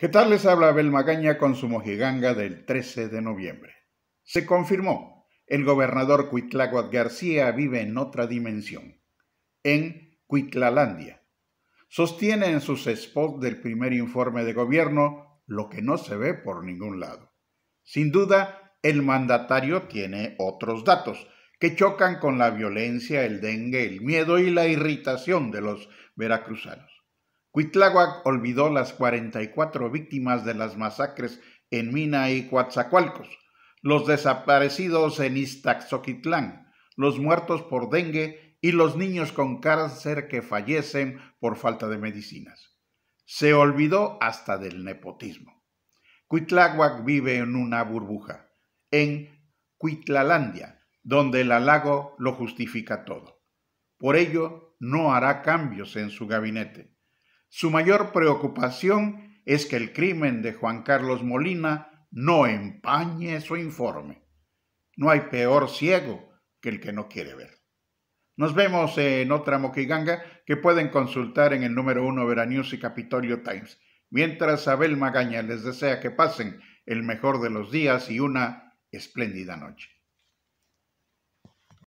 ¿Qué tal les habla Abel Magaña con su mojiganga del 13 de noviembre? Se confirmó, el gobernador Cuitláguat García vive en otra dimensión, en Cuitlalandia. Sostiene en sus spots del primer informe de gobierno lo que no se ve por ningún lado. Sin duda, el mandatario tiene otros datos que chocan con la violencia, el dengue, el miedo y la irritación de los veracruzanos. Cuitláhuac olvidó las 44 víctimas de las masacres en Mina y Coatzacoalcos, los desaparecidos en Istaxoquitlán, los muertos por dengue y los niños con cáncer que fallecen por falta de medicinas. Se olvidó hasta del nepotismo. Cuitláhuac vive en una burbuja, en Cuitlalandia, donde el halago lo justifica todo. Por ello, no hará cambios en su gabinete su mayor preocupación es que el crimen de Juan Carlos Molina no empañe su informe. No hay peor ciego que el que no quiere ver. Nos vemos en otra moquiganga que pueden consultar en el número uno Veranews y Capitolio Times. Mientras Abel Magaña les desea que pasen el mejor de los días y una espléndida noche.